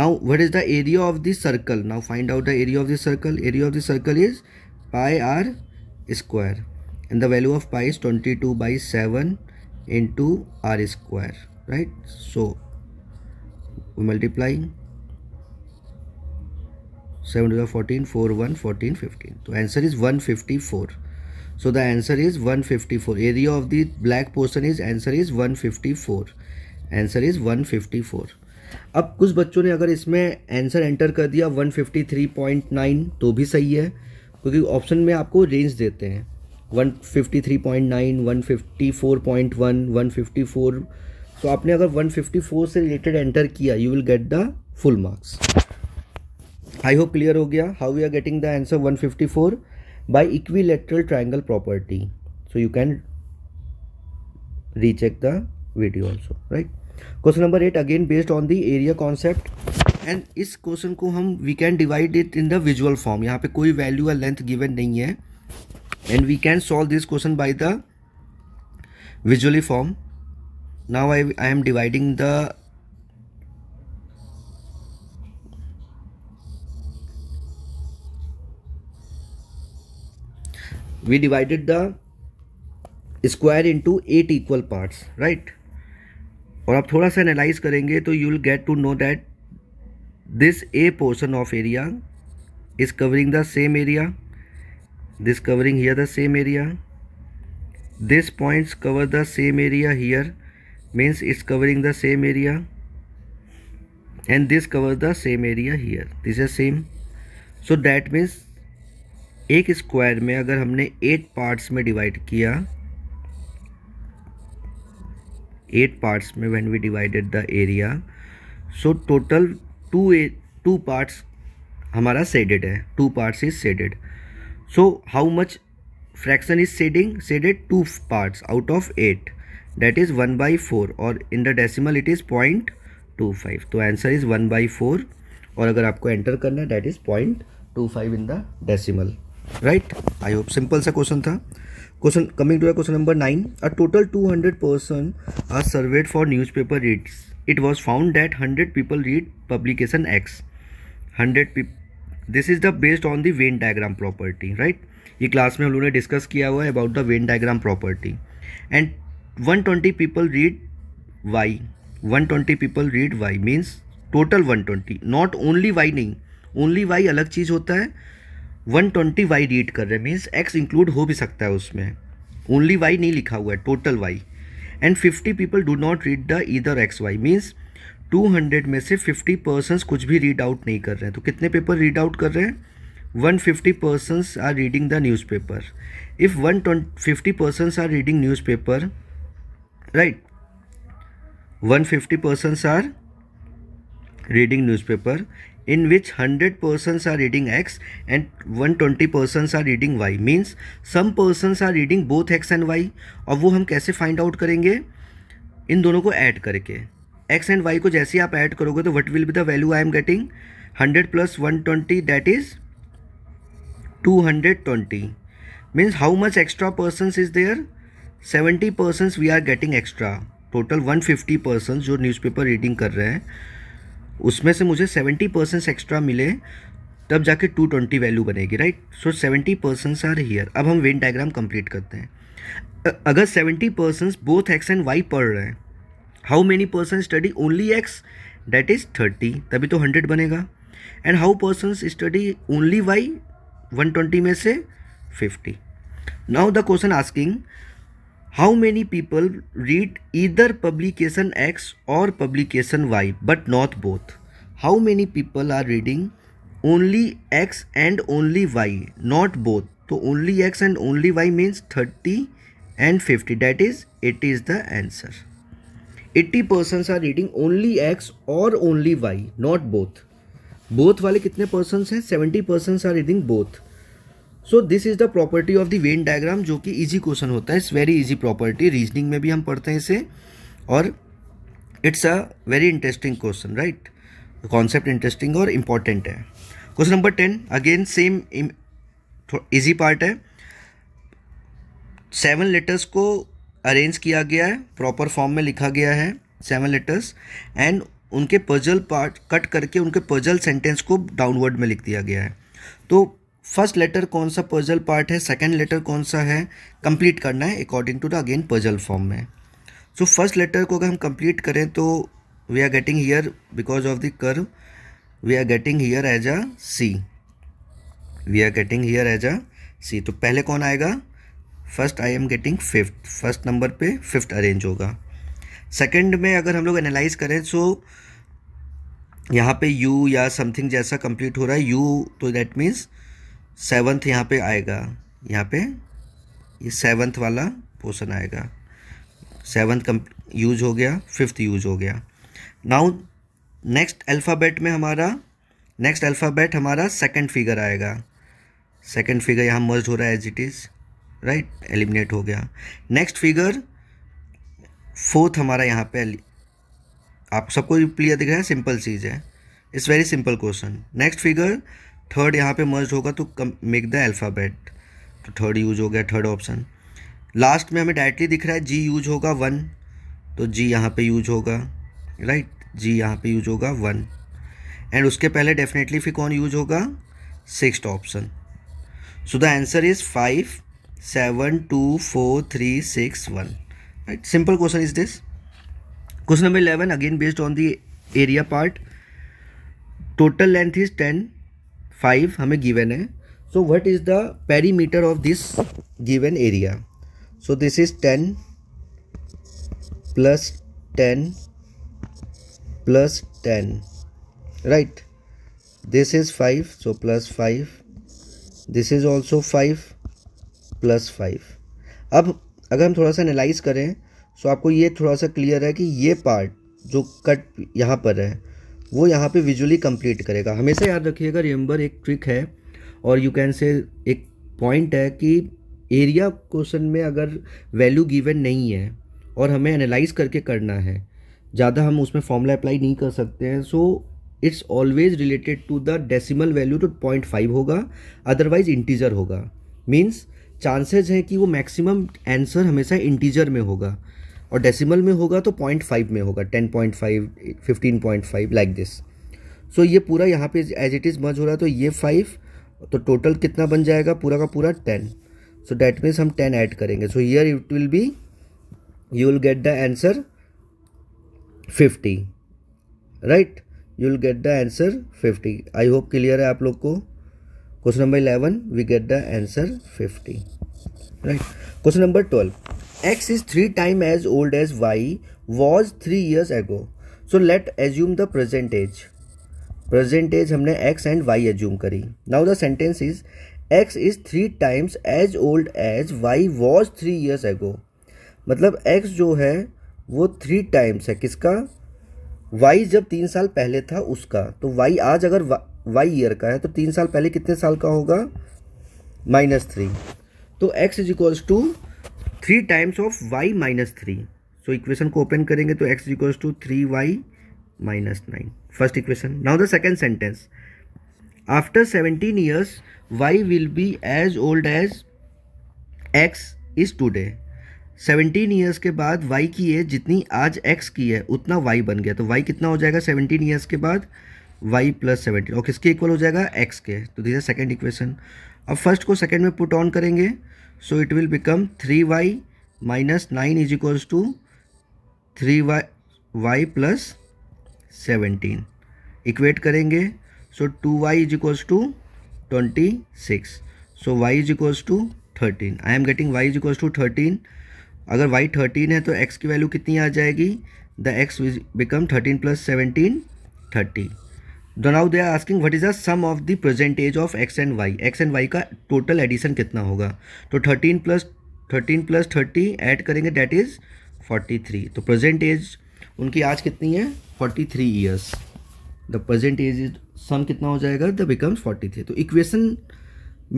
now what is the area of the circle now find out the area of the circle area of the circle is pi r square and the value of pi is 22 by 7 into r square right so we multiplying 7 to the 14 4 1 14 15 so answer is 154 So the answer is 154. Area of the black portion is answer is 154. Answer is 154. अब कुछ बच्चों ने अगर इसमें answer enter कर दिया 153.9 तो भी सही है क्योंकि ऑप्शन में आपको रेंज देते हैं 153.9, 154.1, 154 तो आपने अगर 154 से रिलेटेड एंटर किया you will get the full marks I hope clear हो गया how you are getting the answer 154 by equilateral triangle property so you can recheck the video also right question number 8 again based on the area concept and इस क्वेश्चन को हम we can divide it in the visual form यहाँ पे कोई value या length given नहीं है and we can solve this question by the visually form now I, I am dividing the we divided the square into eight equal parts right और आप थोड़ा सा एनालाइज करेंगे तो you will get to know that this a portion of area is covering the same area this covering here the same area this points cover the same area here means is covering the same area and this cover the same area here this is same so that means एक square में अगर हमने eight parts में divide किया eight parts में when we divided the area so total two two parts हमारा shaded है two parts is shaded so how much fraction is shading shaded two parts out of eight that is one by four और in the decimal it is point two five तो answer is one by four और अगर आपको enter करना है that is point two five in the decimal right I hope simple सा question था question coming to question number nine a total two hundred person are surveyed for newspaper reads it was found that hundred people read publication X hundred this is the based on the Venn diagram property right ये class में हम लोगों ने discuss किया हुआ है about the Venn diagram property and one twenty people read Y one twenty people read Y means total one twenty not only Y नहीं only Y अलग चीज़ होता है वन ट्वेंटी वाई रीड कर रहे हैं मीन्स एक्स इंक्लूड हो भी सकता है उसमें ओनली वाई नहीं लिखा हुआ है total Y and fifty people do not read the इधर X Y means two hundred में से फिफ्टी पर्सनस कुछ भी रीड आउट नहीं कर रहे हैं तो कितने पेपर रीड आउट कर रहे हैं one fifty persons are reading the newspaper if one fifty persons are reading newspaper right one fifty persons are reading newspaper in which 100 persons are reading x and 120 persons are reading y means some persons are reading both x and y और वो हम कैसे find out करेंगे इन दोनों को add करके x and y को जैसे आप ऐड करोगे तो what will be the value I am getting 100 plus 120 that is 220 means how much extra persons is there 70 persons we are getting extra total 150 persons जो newspaper reading कर रहे हैं उसमें से मुझे सेवेंटी परसेंट एक्स्ट्रा मिले तब जाके टू ट्वेंटी वैल्यू बनेगी right so seventy percent are here अब हम वेन डायग्राम कंप्लीट करते हैं अगर seventy percent both X and Y पढ़ रहे हैं how many person study only X that is thirty तभी तो हंड्रेड बनेगा and how person study only Y one twenty में से fifty now the question asking how many people read either publication X और publication Y but not both how many people are reading only X and only Y not both तो only X and only Y means thirty and fifty that is it is the answer eighty percents are reading only X और only Y not both both वाले कितने percents हैं seventy percents are reading both so this is the property of the Venn diagram जो कि easy question होता है it's very easy property reasoning में भी हम पढ़ते हैं इसे और it's a very interesting question right concept interesting और इम्पॉर्टेंट है question number ten again same easy part है सेवन लेटर्स को अरेंज किया गया है प्रॉपर फॉर्म में लिखा गया है सेवन लेटर्स एंड उनके पजल पार्ट कट करके उनके पजल सेंटेंस को डाउनवर्ड में लिख दिया गया है तो फर्स्ट लेटर कौन सा पर्जल पार्ट है सेकेंड लेटर कौन सा है कंप्लीट करना है according to the again puzzle form में सो फर्स्ट लेटर को अगर हम कंप्लीट करें तो we are getting here because of the curve we are getting here as a C we are getting here as a C तो पहले कौन आएगा first I am getting fifth first number पे फिफ्थ अरेंज होगा second में अगर हम लोग एनालाइज करें सो तो यहाँ पे यू या समथिंग जैसा कंप्लीट हो रहा है यू तो दैट मीन्स सेवन्थ यहाँ पे आएगा यहाँ पे ये सेवन्थ वाला पोर्सन आएगा सेवन्थ यूज हो गया फिफ्थ यूज हो गया नाउ नेक्स्ट अल्फ़ाबेट में हमारा नेक्स्ट अल्फ़ाबेट हमारा सेकंड फिगर आएगा सेकंड फिगर यहाँ मर्ज हो रहा है as it is right eliminate हो गया नेक्स्ट फिगर फोर्थ हमारा यहाँ पे आप सबको क्लियर दिख रहा है सिंपल चीज़ है it's very simple question next figure third यहाँ पे मर्ज होगा तो मेक द अल्फ़ाबेट तो थर्ड यूज हो गया थर्ड ऑप्शन लास्ट में हमें डायरेक्टली दिख रहा है जी यूज होगा वन तो जी यहाँ पे यूज होगा राइट जी यहाँ पे यूज होगा वन एंड उसके पहले डेफिनेटली फिर कौन यूज होगा six option so the answer is five seven two four three six one right simple question is this question number eleven again based on the area part total length is ten five हमें given है so what is the perimeter of this given area so this is ten plus ten plus ten right this is five so plus five this is also five plus five अब अगर हम थोड़ा सा analyse करें सो आपको ये थोड़ा सा क्लियर है कि ये पार्ट जो कट यहाँ पर है वो यहाँ पे विजुअली कंप्लीट करेगा हमेशा याद रखिएगा रिम्बर एक ट्रिक है और यू कैन से एक पॉइंट है कि एरिया क्वेश्चन में अगर वैल्यू गिवन नहीं है और हमें एनालाइज करके करना है ज़्यादा हम उसमें फॉर्मूला अप्लाई नहीं कर सकते हैं so it's always related to the decimal value तो पॉइंट फाइव होगा अदरवाइज इंटीजर होगा मीन्स चांसेज हैं कि वो मैक्सिमम आंसर हमेशा इंटीजर में होगा और डेसिमल में होगा तो पॉइंट फाइव में होगा ten point five fifteen point five like this so ये पूरा यहाँ पे एज इट इज़ मर्ज हो रहा है तो ये फाइव तो टोटल कितना बन जाएगा पूरा का पूरा टेन सो डैट मीन्स हम टेन ऐड करेंगे so here it will be you will get the answer fifty right you will get the answer fifty I hope clear है आप लोग को question number eleven we get the answer fifty right question number twelve x is three time as old as y was three years ago so let assume the present age present age हमने x and y assume करी now the sentence is x is three times as old as y was three years ago मतलब x जो है वो three times है किसका y जब तीन साल पहले था उसका तो y आज अगर y year का है तो तीन साल पहले कितने साल का होगा Minus three. तो x is equals to three times of Y minus three so equation को ओपन करेंगे तो X equals to three Y minus nine first equation now the second sentence after seventeen years Y will be as old as X is today seventeen years के बाद Y की as जितनी आज x की है उतना वाई बन गया तो वाई कितना हो जाएगा सेवनटीन ईयर्स के बाद वाई प्लस सेवनटीन और किसके इक्वल हो जाएगा एक्स के तो दिस सेकेंड इक्वेशन अब फर्स्ट को सेकेंड में पुट ऑन करेंगे so it will become three Y minus nine is is to three Y Y plus seventeen equate करेंगे so two Y is equals to twenty six so Y is equals to thirteen I am getting Y is equals to thirteen अगर Y thirteen है तो X की value कितनी आ जाएगी the X become thirteen plus seventeen thirty तो now they are asking what is the sum of the percentage of X and Y X and Y का total addition कितना होगा तो thirteen plus thirteen plus thirty add करेंगे that is forty three तो present age उनकी आज कितनी है forty three years the present age is sum कितना हो जाएगा द बिकम्स फोर्टी थ्री तो इक्वेशन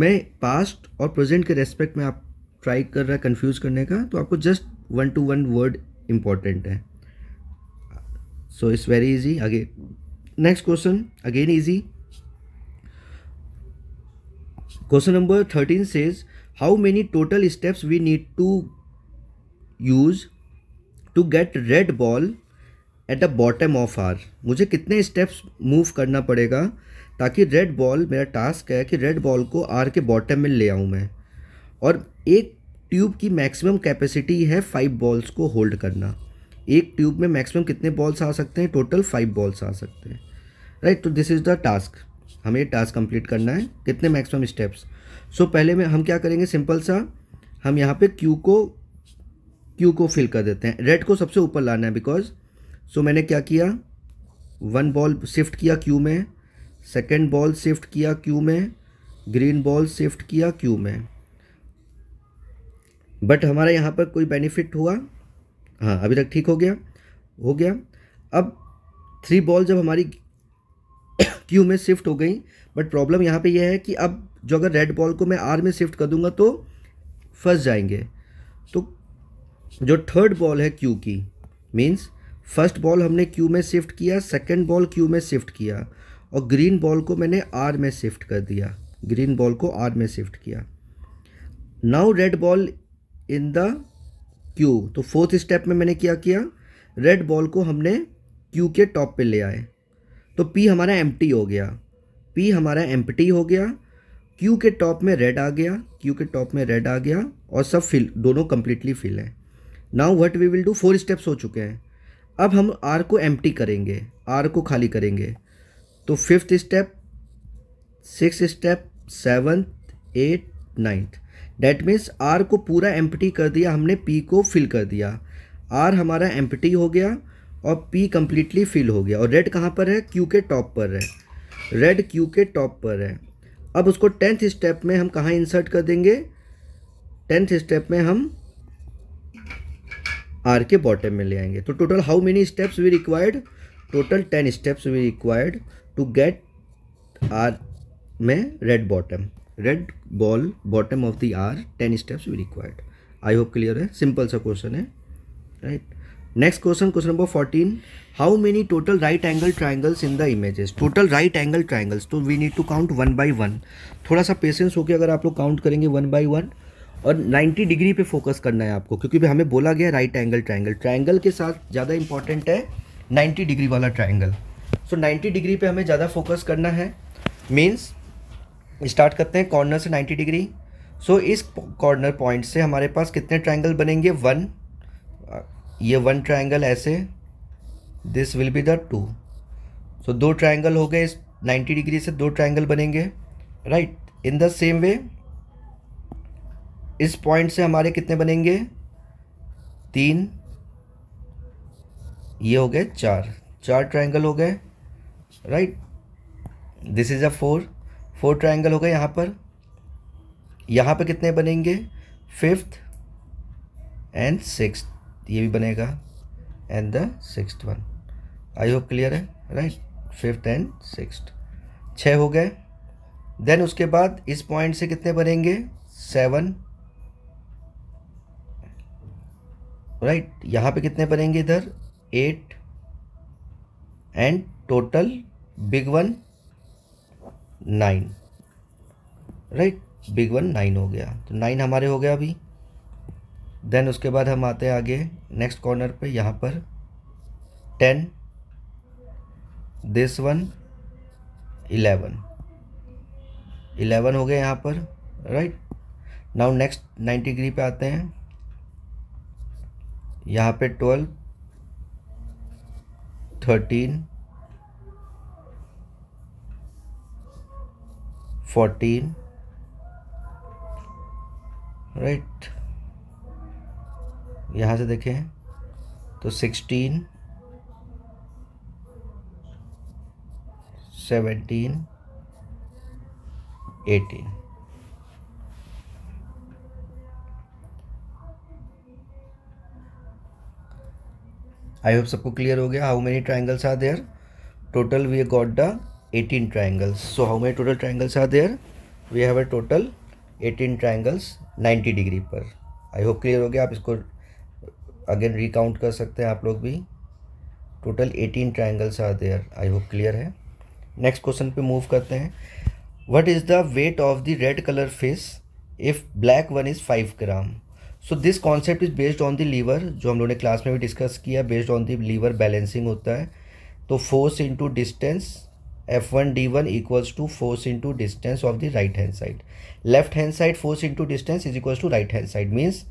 में पास्ट और प्रजेंट के रेस्पेक्ट में आप ट्राई कर रहा है कन्फ्यूज़ करने का तो आपको just one two one word important है सो इट्स वेरी इजी आगे next question again easy question number 13 says how many total steps we need to use to get red ball at the bottom of R मुझे कितने steps move करना पड़ेगा ताकि red ball मेरा task है कि red ball को R के बॉटम में ले आऊँ मैं और एक ट्यूब की मैक्सिमम कैपेसिटी है फाइव बॉल्स को होल्ड करना एक ट्यूब में मैक्सिमम कितने बॉल्स आ सकते हैं टोटल फाइव बॉल्स आ सकते हैं राइट तो दिस इज़ द टास्क हमें टास्क कंप्लीट करना है कितने मैक्सिमम स्टेप्स सो पहले में हम क्या करेंगे सिंपल सा हम यहाँ पे क्यू को क्यू को फिल कर देते हैं रेड को सबसे ऊपर लाना है बिकॉज सो so मैंने क्या किया वन बॉल शिफ्ट किया क्यू में सेकेंड बॉल शिफ्ट किया क्यू में ग्रीन बॉल शिफ्ट किया क्यू में बट हमारा यहाँ पर कोई बेनिफिट हुआ हाँ अभी तक ठीक हो गया हो गया अब थ्री बॉल जब हमारी क्यू में शिफ्ट हो गई बट प्रॉब्लम यहाँ पे यह है कि अब जो अगर रेड बॉल को मैं आर में शिफ्ट कर दूंगा तो फंस जाएंगे तो जो थर्ड बॉल है क्यू की मीन्स फर्स्ट बॉल हमने क्यू में शिफ्ट किया सेकेंड बॉल क्यू में शिफ्ट किया और ग्रीन बॉल को मैंने आर में शिफ्ट कर दिया ग्रीन बॉल को आर में शिफ्ट किया now red ball in the Q तो फोर्थ स्टेप में मैंने क्या किया रेड बॉल को हमने क्यू के टॉप पे ले आए तो पी हमारा एम हो गया पी हमारा एम हो गया क्यू के टॉप में रेड आ गया क्यू के टॉप में रेड आ गया और सब फिल दोनों कम्प्लीटली फिल हैं now what we will do four steps हो चुके हैं अब हम आर को एम करेंगे आर को खाली करेंगे तो fifth step six step seventh eight ninth that means R को पूरा एम कर दिया हमने पी को फिल कर दिया आर हमारा एम हो गया और P कम्प्लीटली फिल हो गया और रेड कहाँ पर है Q के टॉप पर है रेड Q के टॉप पर है अब उसको टेंथ स्टेप में हम कहाँ इंसर्ट कर देंगे टेंथ स्टेप में हम आर के बॉटम में ले आएंगे तो total how many steps we required total ten steps we required to get R में red bottom red ball bottom of the R ten steps we required I hope clear है simple सा क्वेश्चन है right right? Next question question number fourteen how many total right angle triangles in the images total right angle triangles तो we need to count one by one थोड़ा सा patience होकर अगर आप लोग काउंट करेंगे वन बाई वन और 90 degree पे फोकस करना है आपको क्योंकि हमें बोला गया राइट एंगल ट्राइंगल ट्राइंगल के साथ ज़्यादा इंपॉर्टेंट है 90 डिग्री वाला ट्राइंगल सो so, 90 डिग्री पे हमें ज़्यादा फोकस करना है मीन्स स्टार्ट करते हैं कॉर्नर से 90 डिग्री सो so, इस कॉर्नर पॉइंट से हमारे पास कितने ट्राइंगल बनेंगे वन ये वन ट्राइंगल ऐसे this will be the two so दो ट्राइंगल हो गए इस 90 डिग्री से दो ट्राइंगल बनेंगे right in the same way इस पॉइंट से हमारे कितने बनेंगे तीन ये हो गए चार चार ट्राइंगल हो गए right this is a four four triangle हो गए यहाँ पर यहाँ पर कितने बनेंगे फिफ्थ एंड सिक्स्थ तो ये भी बनेगा and the sixth one I hope clear है राइट फिफ्थ एंड सिक्स छः हो गए देन उसके बाद इस पॉइंट से कितने बनेंगे सेवन राइट right. यहाँ पे कितने बनेंगे इधर eight and total big one nine right big one nine हो गया तो नाइन हमारे हो गया अभी देन उसके बाद हम आते हैं आगे नेक्स्ट कॉर्नर पे यहाँ पर ten this one eleven eleven हो गया यहाँ पर right now next ninety degree पे आते हैं यहाँ पे ट्वेल्व थर्टीन फोर्टीन राइट यहाँ से देखें तो sixteen seventeen eighteen I hope सबको क्लियर हो गया how many triangles are there total we got the eighteen triangles so how many total triangles are there we have a total eighteen triangles ninety degree पर I hope clear हो गया आप इसको again recount कर सकते हैं आप लोग भी total eighteen triangles are there I hope clear है नेक्स्ट क्वेश्चन पे मूव करते हैं what is the weight of the red colour fish if black one is five gram so this concept is based on the lever जो हम लोगों ने class में भी डिस्कस किया based on the lever balancing होता है तो force into distance F one D one equals to force into distance of the right hand side left hand side force into distance is equals to right hand side means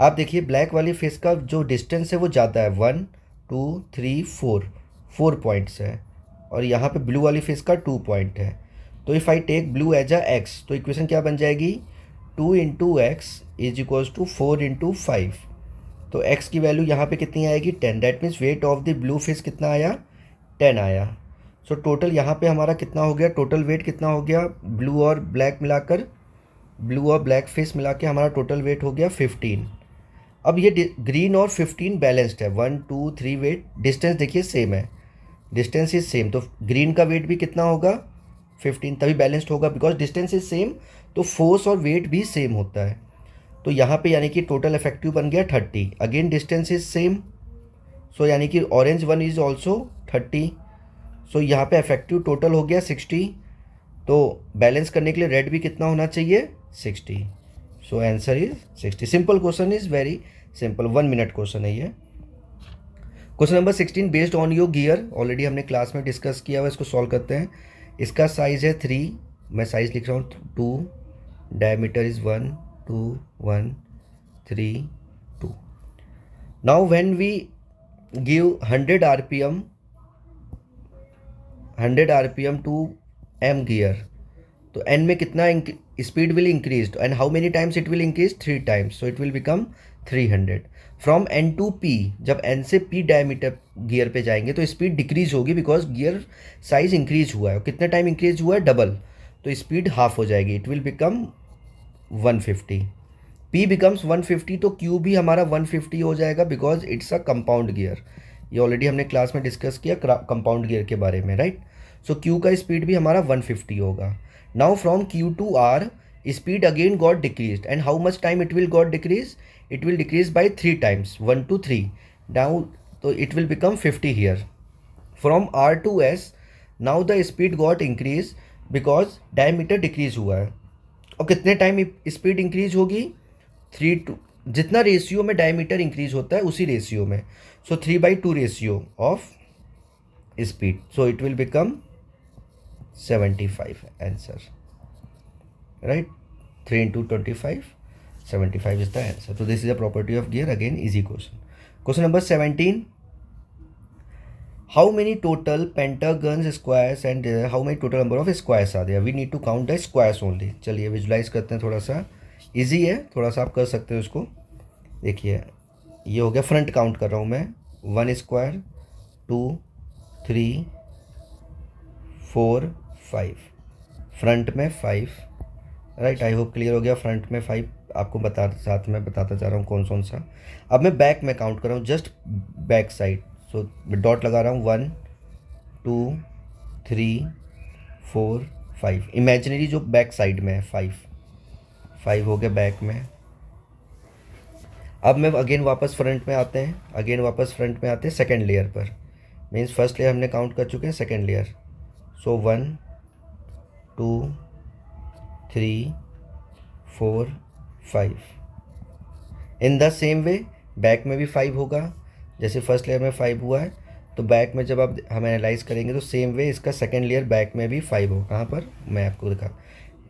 आप देखिए black वाली face का जो distance है वो ज़्यादा है one two three four four points है और यहाँ पे ब्लू वाली फेस का टू पॉइंट है तो if I take blue as a X तो इक्वेशन क्या बन जाएगी two into X is equals to four into five तो एक्स की वैल्यू यहाँ पे कितनी आएगी ten that means weight of the blue face कितना आया टेन आया सो so, टोटल यहाँ पे हमारा कितना हो गया टोटल वेट कितना हो गया ब्लू और ब्लैक मिलाकर ब्लू और ब्लैक फेस मिला के हमारा टोटल वेट हो गया फिफ्टीन अब ये ग्रीन और फिफ्टीन बैलेंस्ड है one two three weight distance देखिए सेम है डिस्टेंस इज सेम तो ग्रीन का वेट भी कितना होगा फिफ्टीन तभी बैलेंस्ड होगा बिकॉज डिस्टेंस इज सेम तो फोर्स और वेट भी सेम होता है तो यहाँ पे यानी कि टोटल इफेक्टिव बन गया thirty again distance is same so यानी कि orange one is also thirty so यहाँ पे इफेक्टिव टोटल हो गया सिक्सटी तो बैलेंस करने के लिए रेड भी कितना होना चाहिए sixty so answer is sixty simple question is very simple one minute question है ये question number sixteen based on your gear already हमने क्लास में डिस्कस किया हुआ इसको सॉल्व करते हैं इसका साइज है थ्री मैं साइज लिख रहा हूँ two diameter is one two one three two now when we give hundred R P M hundred R P M to M gear तो एन में कितना speed will increase and how many times it will increase three times so it will become 300 from N to P जब N से P diameter gear पे जाएंगे तो speed decrease होगी because gear size increase हुआ है और कितना टाइम इंक्रीज हुआ है डबल तो स्पीड हाफ हो जाएगी it will become 150 P becomes fifty तो क्यू भी हमारा 150 हो जाएगा because it's a compound gear ये ऑलरेडी हमने क्लास में डिस्कस किया कंपाउंड गियर के बारे में राइट सो क्यू का स्पीड भी हमारा 150 होगा now from Q to R speed again got decrease and how much time it will got decrease it will decrease by three times one two three now तो it will become fifty here from R to S now the speed got increase because diameter decrease हुआ है और कितने time speed increase होगी three two जितना ratio में diameter increase होता है उसी रेशियो में so three by two ratio of speed so it will become seventy five answer right three into twenty five 75 is the answer. So this is a property of gear again easy question. Question number 17. How many total pentagons squares and uh, how many total number of squares are there? We need to count the squares only. चलिए visualise करते हैं थोड़ा सा easy है थोड़ा सा आप कर सकते हो उसको देखिए ये हो गया फ्रंट काउंट कर रहा हूँ मैं one square two three four five front में five right I hope clear हो गया फ्रंट में फाइव आपको बता साथ में बताता जा रहा हूँ कौन कौन सा अब मैं बैक में काउंट कर रहा हूँ जस्ट बैक साइड सो मैं डॉट लगा रहा हूँ one two three four five imaginary जो बैक साइड में है फाइव फाइव हो गया बैक में अब मैं अगेन वापस फ्रंट में आते हैं अगेन वापस फ्रंट में आते हैं सेकेंड लेयर पर मीन्स फर्स्ट लेयर हमने काउंट कर चुके हैं second layer so one two three four five in the same way back में भी फाइव होगा जैसे फर्स्ट लेयर में फाइव हुआ है तो बैक में जब आप हम एनालाइज करेंगे तो सेम वे इसका सेकेंड लेयर बैक में भी फाइव हो कहाँ पर मैं आपको दिखा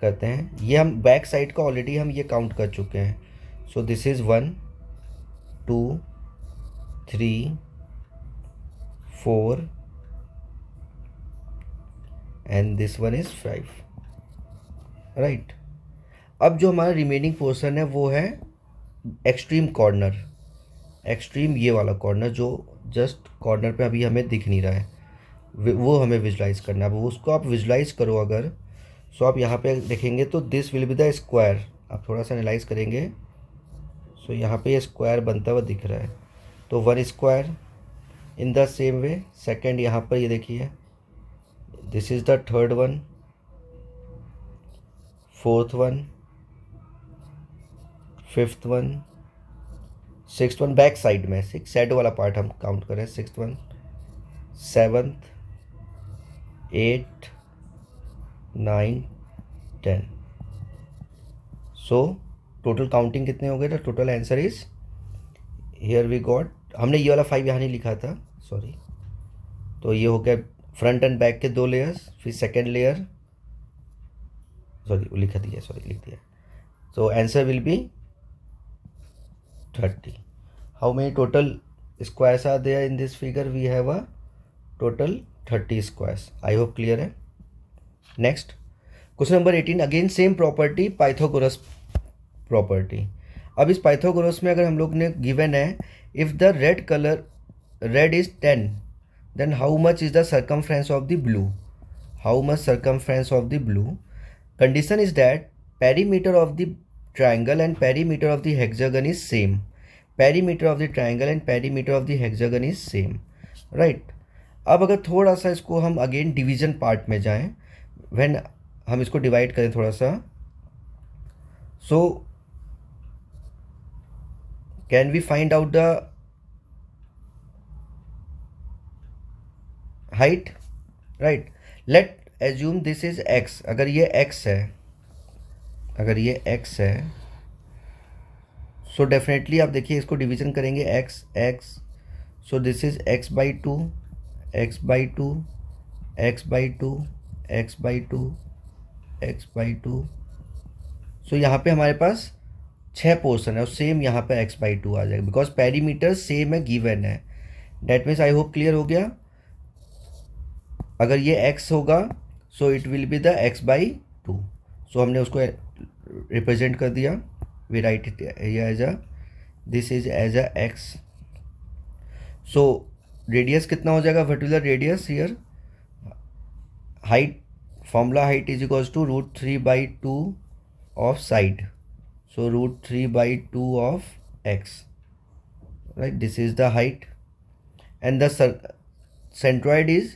करते हैं ये हम बैक साइड का ऑलरेडी हम ये काउंट कर चुके हैं so this is one two three four and this one is five right अब जो हमारा रिमेनिंग पोर्सन है वो है एक्सट्रीम कॉर्नर एक्सट्रीम ये वाला कॉर्नर जो जस्ट कॉर्नर पे अभी हमें दिख नहीं रहा है वो हमें विजुलाइज करना है अब उसको आप विजुलाइज करो अगर सो आप यहाँ पे देखेंगे तो this will be the square आप थोड़ा सा एनालाइज करेंगे सो यहाँ पे ये स्क्वायर बनता हुआ दिख रहा है तो one square in the same way second यहाँ पर ये देखिए this is the third one fourth one fifth one six one back side में सिक्स सेट वाला पार्ट हम काउंट करें six one seventh eight nine ten so total counting कितने हो गए थे total answer is here we got हमने ये वाला फाइव यहाँ नहीं लिखा था सॉरी तो ये हो गया फ्रंट एंड बैक के दो लेयर्स फिर सेकेंड लेयर सॉरी लिखा दिया सॉरी लिख दिया तो answer will be 30 how many total squares are there in this figure we have a total 30 squares i hope clear hai next question number 18 again same property Pythagoras property अब इस Pythagoras में अगर हम लोग ने गिवन है if the red colour red is ten then how much is the circumference of the blue how much circumference of the blue condition is that perimeter of the triangle and perimeter of the hexagon is same perimeter of the triangle and perimeter of the hexagon is same right अब अगर थोड़ा सा इसको हम again division part में जाएं when हम इसको डिवाइड करें थोड़ा सा so can we find out the height right let assume this is X अगर ये एक्स है अगर ये एक्स है सो डेफिनेटली आप देखिए इसको डिवीजन करेंगे X X so this is X by two X by two X by two X by two X by two so यहाँ पे हमारे पास छः पोर्सन है और सेम यहाँ पे एक्स बाई टू आ जाएगा बिकॉज पैरीमीटर सेम है गिवन है that means I hope clear हो गया अगर ये एक्स होगा so it will be the X by two सो हमने उसको रिप्रेजेंट कर दिया we write it here as a this is as a x so radius कितना हो जाएगा vertical radius here height formula height is equals to root 3 by 2 of side so root 3 by 2 of x right this is the height and the centroid is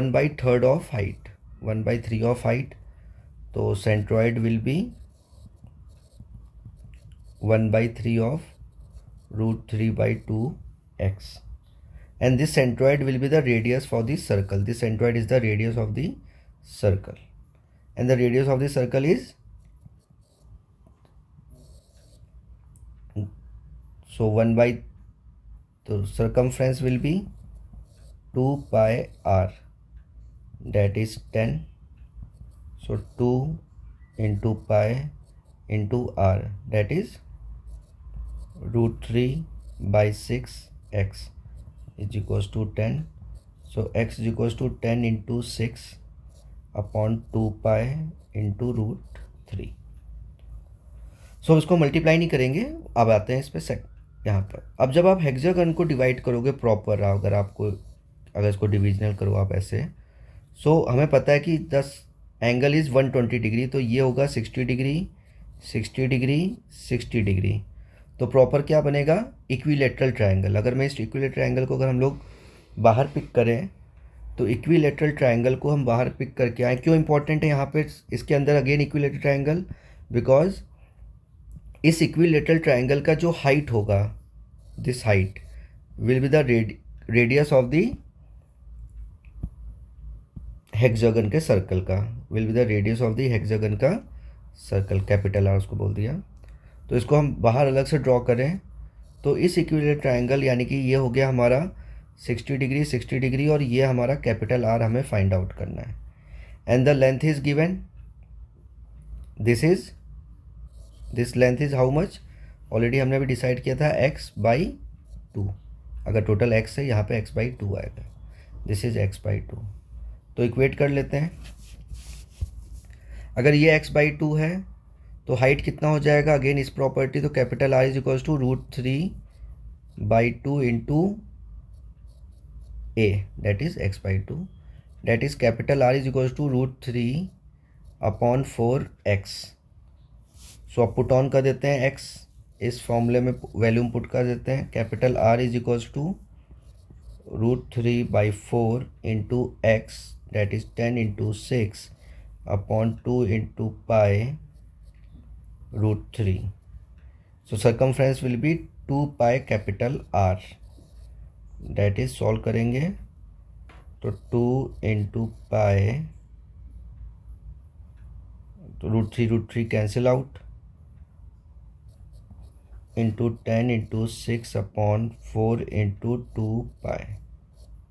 1 by 3 of height 1 by 3 of height so centroid will be 1 by 3 of root 3 by 2 x and this centroid will be the radius for the circle this centroid is the radius of the circle and the radius of the circle is so 1 by the circumference will be 2 pi r that is 10 so 2 into pi into r that is root 3 by 6 x is equals to 10 so x is equals to 10 into 6 upon 2 pi into root 3 so so, इसको multiply नहीं करेंगे अब आते हैं इस पर सेक यहाँ पर अब जब आप हेक्सागन को डिवाइड करोगे प्रॉपर अगर आपको अगर इसको डिविजनल करो आप ऐसे सो so, हमें पता है कि this angle is one twenty degree तो ये होगा sixty degree sixty degree sixty degree तो प्रॉपर क्या बनेगा इक्वीलेटरल ट्रायंगल अगर मैं इस इक्वीलेटरल एंगल को अगर हम लोग बाहर पिक करें तो इक्वीलेटरल ट्रायंगल को हम बाहर पिक करके आए क्यों इंपॉर्टेंट है यहाँ पे इसके अंदर अगेन इक्वीलेटर ट्रायंगल बिकॉज इस इक्वीलेटरल ट्रायंगल का जो हाइट होगा this height will be the radius of the hexagon के सर्कल का will be the radius of the hexagon का सर्कल कैपिटल आर उसको बोल दिया तो इसको हम बाहर अलग से ड्रॉ करें तो इस इक्विलेट ट्राइंगल यानी कि ये हो गया हमारा 60 डिग्री 60 डिग्री और ये हमारा कैपिटल आर हमें फाइंड आउट करना है and the length is given this is this length is how much already हमने अभी डिसाइड किया था एक्स बाई टू अगर टोटल एक्स है यहाँ पे एक्स बाई टू आएगा this is X by two तो इक्वेट कर लेते हैं अगर ये एक्स बाई टू है तो हाइट कितना हो जाएगा अगेन इस प्रॉपर्टी तो capital R is equals to root three by two into A that is X by two that is capital R is equals to root three upon four X so अब put on कर देते हैं x इस फॉर्मूले में volume put कर देते हैं capital R is equal to root three by four into X that is ten into six upon two into pi root 3 so circumference will be 2 pi capital r that is solve करेंगे तो 2 into pi तो root 3 root 3 cancel out into 10 into 6 upon 4 into 2 pi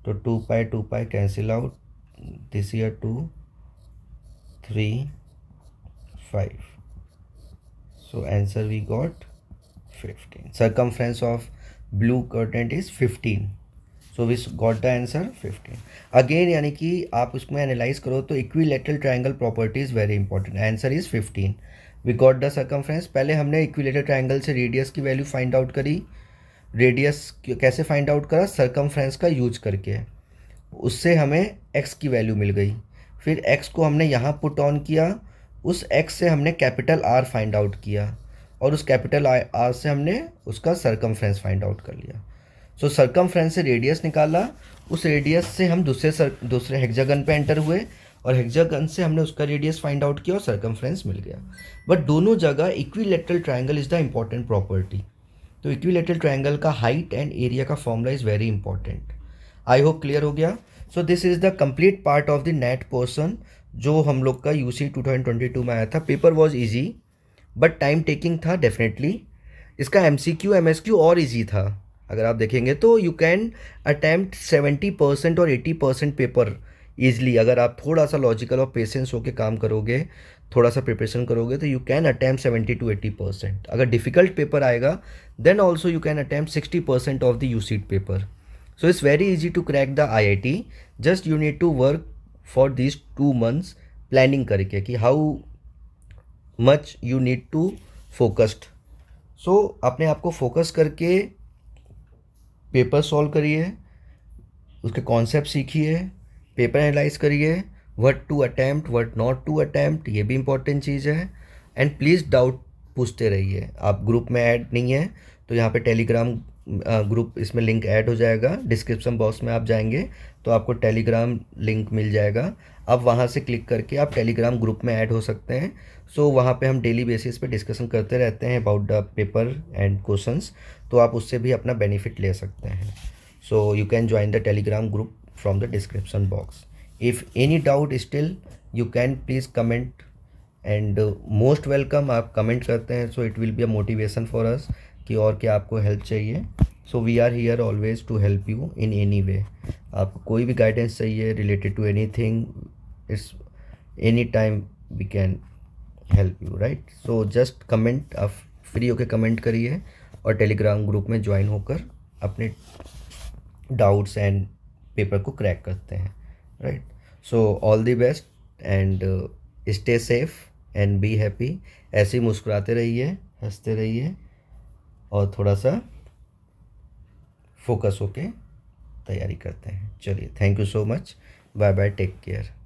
तो 2 pi 2 pi cancel out this year 2 3 5 so answer we got 15 circumference of blue curtain is 15 सो विस got the answer 15 again यानी कि आप उसमें analyse करो तो equilateral triangle property is very important answer is 15 we got the circumference पहले हमने equilateral triangle से रेडियस की वैल्यू फाइंड आउट करी रेडियस कैसे फाइंड आउट करा सर्कमफ्रेंस का यूज करके उससे हमें एक्स की वैल्यू मिल गई फिर एक्स को हमने यहाँ पुट ऑन किया उस एक्स से हमने कैपिटल आर फाइंड आउट किया और उस कैपिटल आर से हमने उसका सरकम फाइंड आउट कर लिया सो so, सरकम से रेडियस निकाला उस रेडियस से हम दूसरे सर दूसरे हेक्जागन पे एंटर हुए और हेक्जागन से हमने उसका रेडियस फाइंड आउट किया और सरकम मिल गया बट दोनों जगह equilateral triangle is the important property तो इक्विलेटरल ट्राइंगल का हाइट एंड एरिया का formula is very important I hope clear हो गया so this is the complete part of the net portion जो हम लोग का UCEED two thousand twenty two में आया था paper was easy but time taking था डेफिनेटली इसका M C Q M S Q और ईजी था अगर आप देखेंगे तो you can attempt seventy percent और एटी परसेंट पेपर ईजिली अगर आप थोड़ा सा लॉजिकल और पेशेंस होकर काम करोगे थोड़ा सा प्रिपरेशन करोगे तो you can attempt seventy to eighty percent अगर डिफिकल्ट पेपर आएगा then also you can attempt sixty percent of the UCEED paper so it's very easy to crack the I I T just you need to work for this two months planning करके कि how much you need to focused so अपने आप को focus करके paper solve करिए उसके concept सीखिए paper analyse करिए what to attempt what not to attempt ये भी इंपॉर्टेंट चीज़ है एंड प्लीज़ डाउट पूछते रहिए आप ग्रुप में ऐड नहीं है तो यहाँ पे टेलीग्राम ग्रुप इसमें लिंक ऐड हो जाएगा डिस्क्रिप्शन बॉक्स में आप जाएंगे तो आपको टेलीग्राम लिंक मिल जाएगा अब वहाँ से क्लिक करके आप टेलीग्राम ग्रुप में ऐड हो सकते हैं सो so, वहाँ पे हम डेली बेसिस पे डिस्कशन करते रहते हैं about the paper and questions तो आप उससे भी अपना बेनिफिट ले सकते हैं so you can join the Telegram group from the description box if any doubt still you can please comment and most welcome आप कमेंट करते हैं so it will be a motivation for us कि और क्या आपको help चाहिए so we are here always to help you in any way आपको कोई भी गाइडेंस चाहिए related to anything it's any time we can help you right so just comment आप फ्री होकर कमेंट करिए और टेलीग्राम ग्रुप में join होकर अपने डाउट्स एंड पेपर को क्रैक करते हैं right so all the best and stay safe and be happy ऐसे ही मुस्कुराते रहिए हंसते रहिए और थोड़ा सा फोकस होके तैयारी करते हैं चलिए thank you so much bye bye take care